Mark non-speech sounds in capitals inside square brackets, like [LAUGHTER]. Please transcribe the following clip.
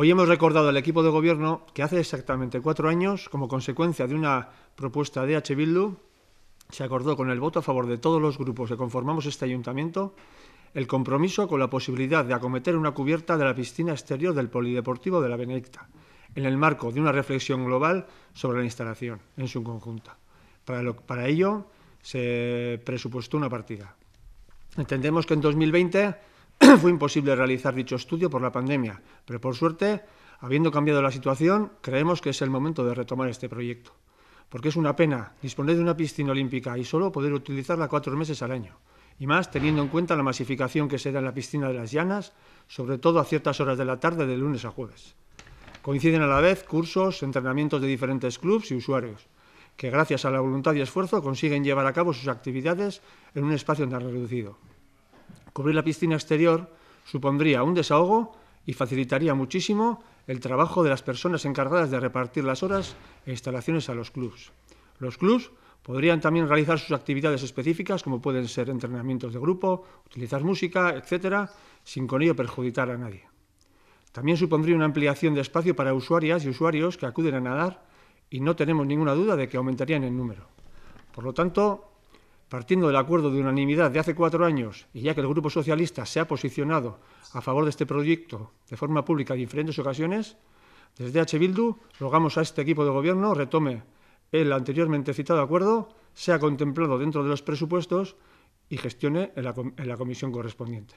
Hoy hemos recordado al equipo de gobierno que hace exactamente cuatro años, como consecuencia de una propuesta de H. Bildu, se acordó con el voto a favor de todos los grupos que conformamos este ayuntamiento el compromiso con la posibilidad de acometer una cubierta de la piscina exterior del Polideportivo de la Benedicta, en el marco de una reflexión global sobre la instalación en su conjunta. Para, para ello se presupuestó una partida. Entendemos que en 2020 [CLEARS THROAT] fue imposible realizar dicho estudio por la pandemia, pero por suerte, habiendo cambiado la situación, creemos que es el momento de retomar este proyecto. Porque es una pena disponer de una piscina olímpica y solo poder utilizarla cuatro meses al año, y más teniendo en cuenta la masificación que se da en la piscina de las Llanas, sobre todo a ciertas horas de la tarde de lunes a jueves. Coinciden a la vez cursos, entrenamientos de diferentes clubes y usuarios, que gracias a la voluntad y esfuerzo consiguen llevar a cabo sus actividades en un espacio tan reducido. Cubrir la piscina exterior supondría un desahogo y facilitaría muchísimo el trabajo de las personas encargadas de repartir las horas e instalaciones a los clubs. Los clubs podrían también realizar sus actividades específicas, como pueden ser entrenamientos de grupo, utilizar música, etcétera, sin con ello perjudicar a nadie. También supondría una ampliación de espacio para usuarias y usuarios que acuden a nadar y no tenemos ninguna duda de que aumentarían en número. Por lo tanto, partiendo del acuerdo de unanimidad de hace cuatro años, y ya que el Grupo Socialista se ha posicionado a favor de este proyecto de forma pública en diferentes ocasiones, desde H. Bildu rogamos a este equipo de gobierno retome el anteriormente citado acuerdo, sea contemplado dentro de los presupuestos y gestione en la comisión correspondiente.